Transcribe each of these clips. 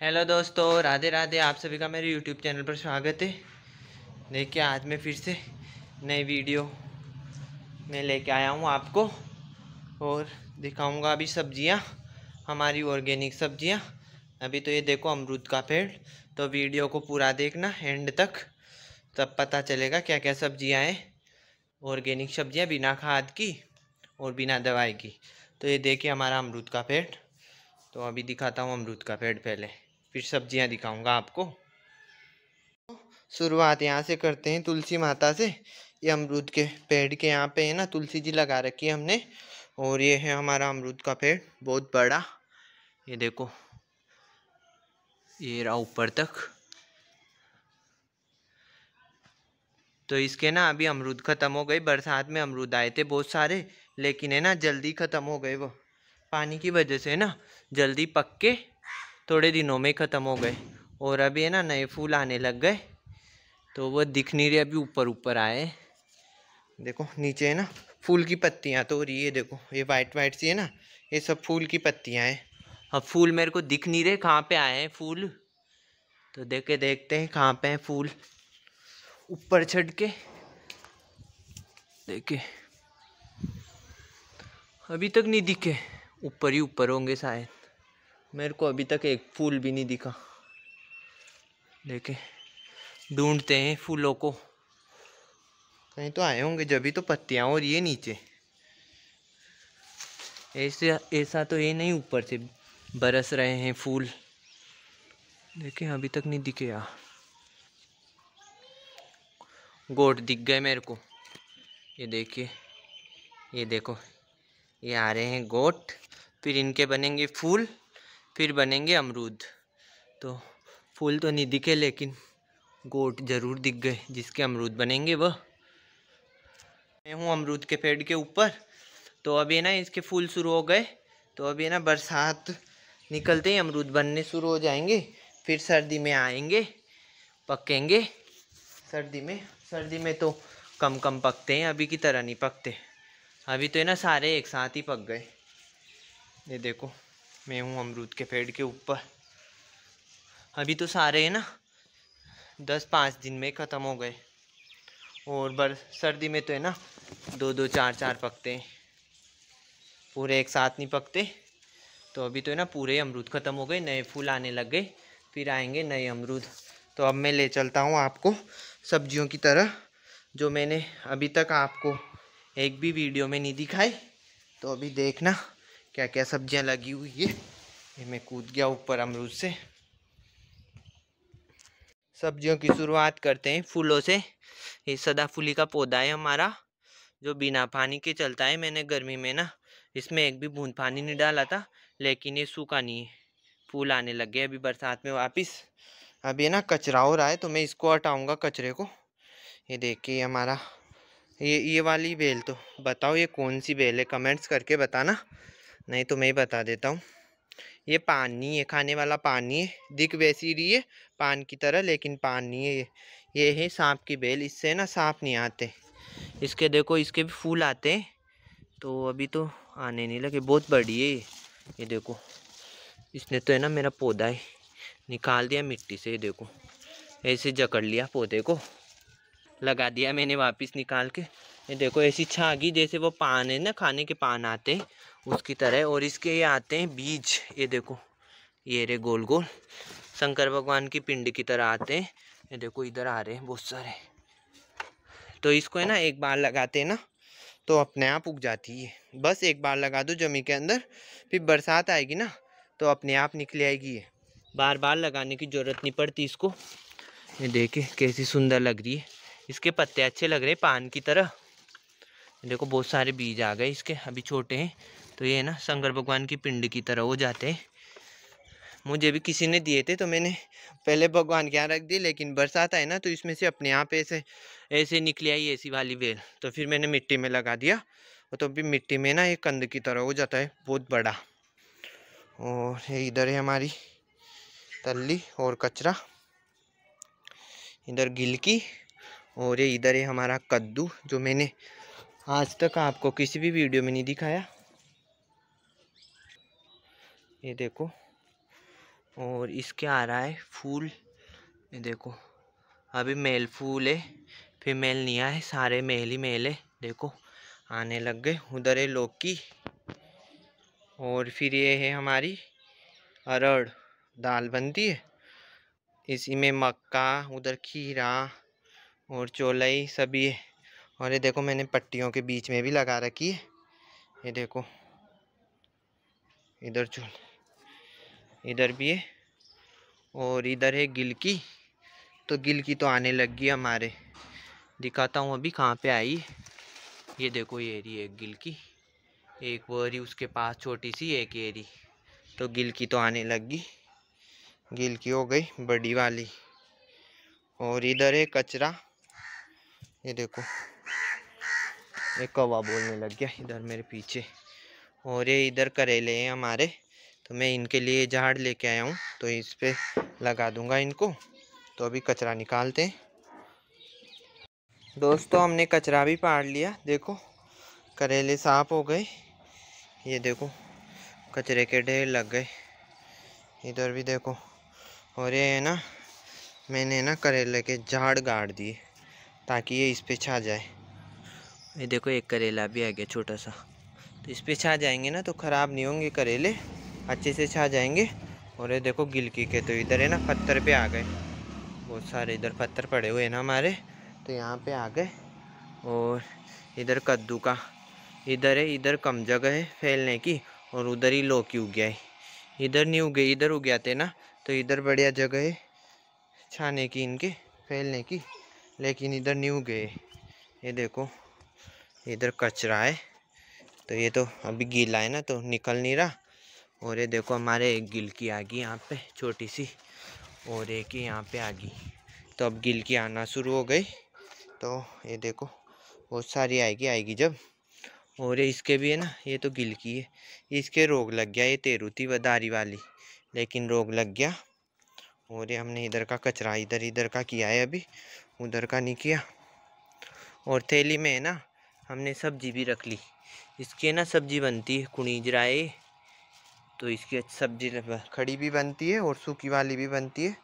hello दोस्तों राधे राधे आप सभी का मेरे यूट्यूब चैनल पर स्वागत है देखिए आज मैं फिर से नई वीडियो में लेके आया हूँ आपको और दिखाऊंगा अभी सब्जियाँ हमारी ऑर्गेनिक सब्जियाँ अभी तो ये देखो अमरूद का पेड़ तो वीडियो को पूरा देखना एंड तक तब पता चलेगा क्या क्या सब्जियाँ हैं ऑर्गेनिक सब्जियाँ बिना खाद की और बिना दवाई की तो ये देखिए हमारा अमरूद का पेड़ तो अभी दिखाता हूँ अमरूद का पेड़ पहले फिर सब्जियां दिखाऊंगा आपको शुरुआत यहाँ से करते हैं तुलसी माता से ये अमरूद के पेड़ के यहाँ पे है ना तुलसी जी लगा रखी है हमने और ये है हमारा अमरूद का पेड़ बहुत बड़ा ये देखो ये रहा ऊपर तक तो इसके ना अभी अमरूद ख़त्म हो गए बरसात में अमरूद आए थे बहुत सारे लेकिन है ना जल्दी ख़त्म हो गए वो पानी की वजह से ना जल्दी पक के थोड़े दिनों में ख़त्म हो गए और अभी है ना नए फूल आने लग गए तो वो दिख नहीं रहे अभी ऊपर ऊपर आए देखो नीचे है ना फूल की पत्तियाँ तो रही है देखो ये वाइट वाइट सी है ना ये सब फूल की पत्तियाँ हैं अब फूल मेरे को दिख नहीं रहे कहाँ पे आए हैं फूल तो देखे देखते हैं कहाँ पे हैं फूल ऊपर चढ़ के देखे अभी तक नहीं दिखे ऊपर ही ऊपर होंगे शायद मेरे को अभी तक एक फूल भी नहीं दिखा देखे ढूंढते हैं फूलों को कहीं तो आए होंगे जब भी तो पत्तियाँ और ये नीचे ऐसे ऐसा तो ये नहीं ऊपर से बरस रहे हैं फूल देखे अभी तक नहीं दिखे यार गोट दिख गए मेरे को ये देखिए ये देखो ये आ रहे हैं गोट फिर इनके बनेंगे फूल फिर बनेंगे अमरूद तो फूल तो नहीं दिखे लेकिन गोट ज़रूर दिख गए जिसके अमरूद बनेंगे वह मैं हूँ अमरूद के पेड़ के ऊपर तो अभी ना इसके फूल शुरू हो गए तो अभी ना बरसात निकलते ही अमरूद बनने शुरू हो जाएंगे फिर सर्दी में आएंगे पकेंगे सर्दी में सर्दी में तो कम कम पकते हैं अभी की तरह नहीं पकते अभी तो है ना सारे एक साथ ही पक गए ये देखो मैं हूँ अमरूद के पेड़ के ऊपर अभी तो सारे हैं ना दस पाँच दिन में ख़त्म हो गए और बर सर्दी में तो है ना दो दो चार चार पकते हैं पूरे एक साथ नहीं पकते तो अभी तो है ना पूरे अमरूद ख़त्म हो गए नए फूल आने लग गए फिर आएंगे नए अमरूद तो अब मैं ले चलता हूँ आपको सब्जियों की तरह जो मैंने अभी तक आपको एक भी वीडियो में नहीं दिखाई तो अभी देखना क्या क्या सब्जियां लगी हुई है ये मैं कूद गया ऊपर अमरूद से सब्जियों की शुरुआत करते हैं फूलों से ये फूली का पौधा है हमारा जो बिना पानी के चलता है मैंने गर्मी में ना इसमें एक भी बूंद पानी नहीं डाला था लेकिन ये सूखा नहीं है फूल आने लग गए अभी बरसात में वापस अभी ना कचरा हो रहा है तो मैं इसको हटाऊँगा कचरे को ये देखिए हमारा ये ये वाली बेल तो बताओ ये कौन सी बेल है कमेंट्स करके बताना नहीं तो मैं ही बता देता हूँ ये पानी है खाने वाला पानी है दिख वैसी रही है पान की तरह लेकिन पानी है ये है सांप की बेल इससे ना सांप नहीं आते इसके देखो इसके भी फूल आते हैं तो अभी तो आने नहीं लगे बहुत बड़ी है ये ये देखो इसने तो है ना मेरा पौधा है निकाल दिया मिट्टी से ये देखो ऐसे जकड़ लिया पौधे को लगा दिया मैंने वापस निकाल के ये देखो ऐसी छागी जैसे वो पान है ना खाने के पान आते उसकी तरह और इसके ये आते हैं बीज ये देखो ये रे गोल गोल शंकर भगवान की पिंड की तरह आते हैं ये देखो इधर आ रहे हैं बहुत सारे तो इसको है ना एक बार लगाते हैं ना तो अपने आप उग जाती है बस एक बार लगा दो जमी के अंदर फिर बरसात आएगी ना तो अपने आप निकल आएगी ये बार बार लगाने की ज़रूरत नहीं पड़ती इसको ये देखे कैसी सुंदर लग रही है इसके पत्ते अच्छे लग रहे हैं पान की तरह देखो बहुत सारे बीज आ गए इसके अभी छोटे हैं तो ये ना शंकर भगवान की पिंड की तरह हो जाते हैं मुझे भी किसी ने दिए थे तो मैंने पहले भगवान के यहाँ रख दिए लेकिन बरसात आए ना तो इसमें से अपने आप ऐसे ऐसे निकली आई ऐसी वाली बेल तो फिर मैंने मिट्टी में लगा दिया और तो अभी मिट्टी में ना ये कंद की तरह हो जाता है बहुत बड़ा और ये इधर है हमारी तल्ली और कचरा इधर गिलकी और ये इधर है हमारा कद्दू जो मैंने आज तक आपको किसी भी वीडियो में नहीं दिखाया ये देखो और इसके आ रहा है फूल ये देखो अभी मेल फूल है फिर मेल नहीं आए सारे मेल ही मेल है देखो आने लग गए उधर है लौकी और फिर ये है हमारी अरड़ दाल बनती है इसी में मक्का उधर खीरा और चोलई सभी है और ये देखो मैंने पट्टियों के बीच में भी लगा रखी है ये देखो इधर चूल इधर भी है और इधर है गिलकी तो गिलकी तो आने लग गई हमारे दिखाता हूँ अभी कहाँ पे आई ये देखो ये एरी एक गिलकी एक वो एरी उसके पास छोटी सी एक एरी तो गिलकी तो आने लग गई गिलकी हो गई बड़ी वाली और इधर है कचरा ये देखो एक कौवा बोलने लग गया इधर मेरे पीछे और ये इधर करेले हैं हमारे तो मैं इनके लिए झाड़ लेके आया हूँ तो इस पर लगा दूंगा इनको तो अभी कचरा निकालते हैं दोस्तों हमने कचरा भी पाड़ लिया देखो करेले साफ हो गए ये देखो कचरे के ढेर लग गए इधर भी देखो और ये है ना मैंने ना करेले के झाड़ गाड़ दिए ताकि ये इस पर छा जाए ये देखो एक करेला भी आ गया छोटा सा तो इस पर छा जाएंगे ना तो ख़राब नहीं होंगे करेले अच्छे से छा जाएंगे और ये देखो गिलकी के तो इधर है ना पत्थर पे आ गए बहुत सारे इधर पत्थर पड़े हुए हैं ना हमारे तो यहाँ पे आ गए और इधर कद्दू का इधर है इधर कम जगह है फैलने की और उधर ही लौकी उग गया है इधर नहीं उगे इधर उग जाते ना तो इधर बढ़िया जगह है छाने की इनके फैलने की लेकिन इधर नहीं उगे ये देखो इधर कचरा है तो ये तो अभी गीला है ना तो निकल नहीं रहा और ये देखो हमारे एक गिल की आ गई यहाँ पे छोटी सी और एक ही यहाँ पे आ गई तो अब गिल की आना शुरू हो गई तो ये देखो बहुत सारी आएगी आएगी जब और इसके भी है ना ये तो गिल की है इसके रोग लग गया ये तेरूती वदारी वाली लेकिन रोग लग गया और ये हमने इधर का कचरा इधर इधर का किया है अभी उधर का नहीं किया और थैली में है ना हमने सब्जी भी रख ली इसके ना सब्जी बनती है कुनीज राय तो इसकी सब्जी खड़ी भी बनती है और सूखी वाली भी बनती है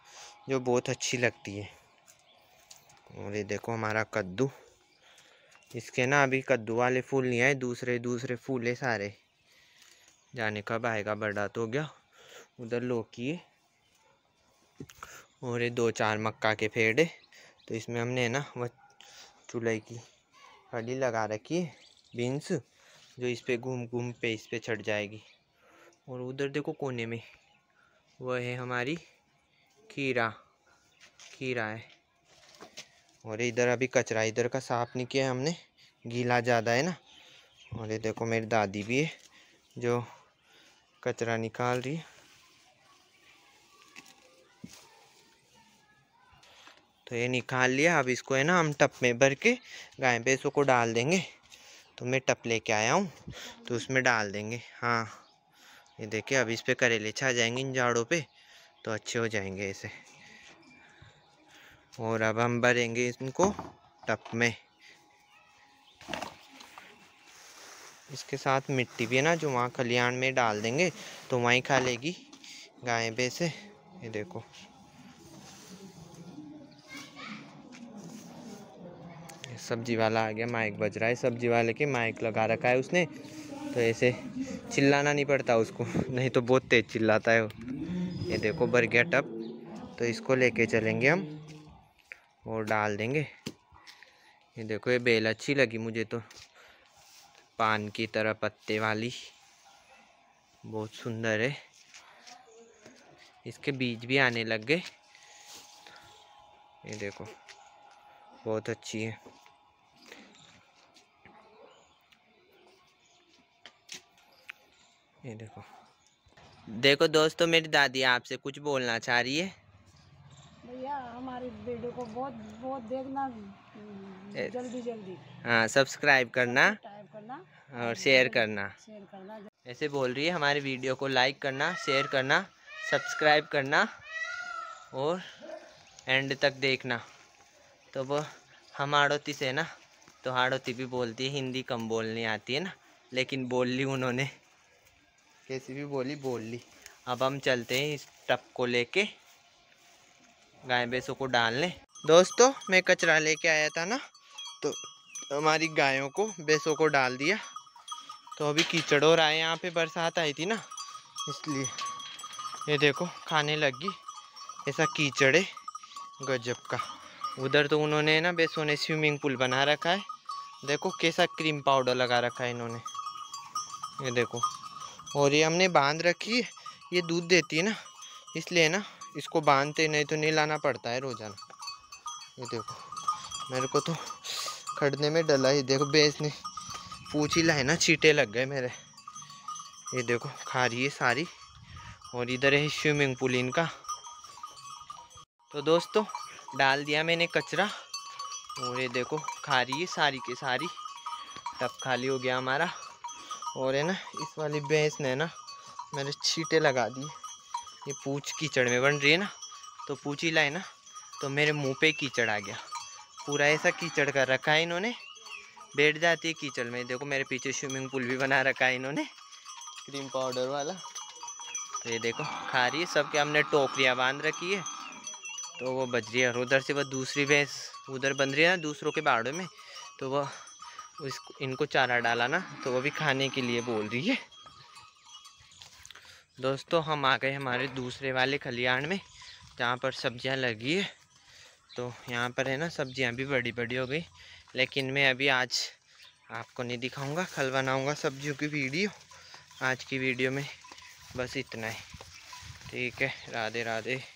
जो बहुत अच्छी लगती है और ये देखो हमारा कद्दू इसके ना अभी कद्दू वाले फूल नहीं आए दूसरे दूसरे फूल है सारे जाने कब आएगा बड़ा तो गया उधर लौकी है और ये दो चार मक्का के पेड़ है तो इसमें हमने ना वह चूल्हे की फली लगा रखी है बीन्स जो इस पे घूम घूम पे इस पे चढ़ जाएगी और उधर देखो कोने में वह है हमारी खीरा खीरा है और इधर अभी कचरा इधर का साफ नहीं किया हमने गीला ज़्यादा है ना और ये देखो मेरी दादी भी है जो कचरा निकाल रही है तो ये निकाल लिया अब इसको है ना हम टप में भर के गाय भैंसों को डाल देंगे तो मैं टप लेके आया हूँ तो उसमें डाल देंगे हाँ ये देखिए अब इस पर करेले छा जाएंगे इन झाड़ों पे तो अच्छे हो जाएंगे ऐसे और अब हम भरेंगे इनको टप में इसके साथ मिट्टी भी है ना जो वहाँ खलिण में डाल देंगे तो वहीं खा लेगी गाय भैंसे ये देखो सब्जी वाला आ गया माइक बज रहा है सब्जी वाले के माइक लगा रखा है उसने तो ऐसे चिल्लाना नहीं पड़ता उसको नहीं तो बहुत तेज़ चिल्लाता है वो ये देखो भर गया टप तो इसको लेके चलेंगे हम और डाल देंगे ये देखो ये बेल अच्छी लगी मुझे तो पान की तरह पत्ते वाली बहुत सुंदर है इसके बीज भी आने लग गए ये देखो बहुत अच्छी है ये देखो देखो दोस्तों तो मेरी दादी आपसे कुछ बोलना चाह रही है भैया हमारी वीडियो को बहुत बहुत देखना जल्दी जल्दी हाँ सब्सक्राइब करना करना और शेयर करना शेयर करना ऐसे बोल रही है हमारी वीडियो को लाइक करना शेयर करना सब्सक्राइब करना और एंड तक देखना तो वो हम आड़ोती से ना तो हाड़ोती भी बोलती है हिंदी कम बोलनी आती है ना लेकिन बोल ली उन्होंने कैसी भी बोली बोल ली अब हम चलते हैं इस टप को लेके गाय भैंसों को डाल लें दोस्तों मैं कचरा लेके आया था ना तो हमारी गायों को भैंसों को डाल दिया तो अभी कीचड़ हो रहा है यहाँ पे बरसात आई थी ना इसलिए ये देखो खाने लगी ऐसा कीचड़ है गजब का उधर तो उन्होंने ना बेसों ने स्विमिंग पूल बना रखा है देखो कैसा क्रीम पाउडर लगा रखा है इन्होंने ये देखो और ये हमने बांध रखी है ये दूध देती है ना इसलिए ना इसको बांधते नहीं तो नहीं लाना पड़ता है रोज़ाना ये देखो मेरे को तो खड़ने में डला ही देखो बेचने पूछ ही लाए ना चीटे लग गए मेरे ये देखो खा रही है सारी और इधर है स्विमिंग पूल इनका तो दोस्तों डाल दिया मैंने कचरा और ये देखो खा रही है सारी के सारी तब खाली हो गया हमारा और है ना इस वाली भैंस ने ना मेरे छीटे लगा दी ये पूछ कीचड़ में बन रही है ना तो पूछ ही लाए ना तो मेरे मुंह पे कीचड़ आ गया पूरा ऐसा कीचड़ कर रखा है इन्होंने बैठ जाती है कीचड़ में देखो मेरे पीछे स्विमिंग पूल भी बना रखा है इन्होंने क्रीम पाउडर वाला तो ये देखो खा रही है सबके हमने टोकरियाँ बांध रखी है तो वो बज रही है उधर से वह दूसरी भैंस उधर बन रही है ना दूसरों के बाड़ों में तो वह उसको इनको चारा डाला ना तो वो भी खाने के लिए बोल रही है दोस्तों हम आ गए हमारे दूसरे वाले खलियाण में जहाँ पर सब्जियाँ लगी है तो यहाँ पर है ना सब्जियाँ भी बड़ी बड़ी हो गई लेकिन मैं अभी आज आपको नहीं दिखाऊंगा कल बनाऊंगा सब्जियों की वीडियो आज की वीडियो में बस इतना ही ठीक है राधे राधे